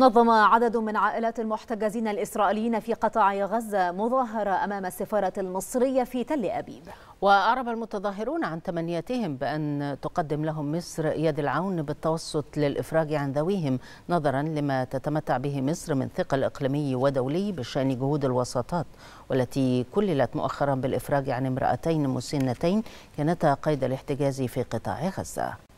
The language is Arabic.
نظم عدد من عائلات المحتجزين الإسرائيليين في قطاع غزة مظاهرة أمام السفارة المصرية في تل أبيب وأعرب المتظاهرون عن تمنياتهم بأن تقدم لهم مصر يد العون بالتوسط للإفراج عن ذويهم نظرا لما تتمتع به مصر من ثقل إقليمي ودولي بشأن جهود الوساطات والتي كللت مؤخرا بالإفراج عن امرأتين مسنتين كانتا قيد الاحتجاز في قطاع غزة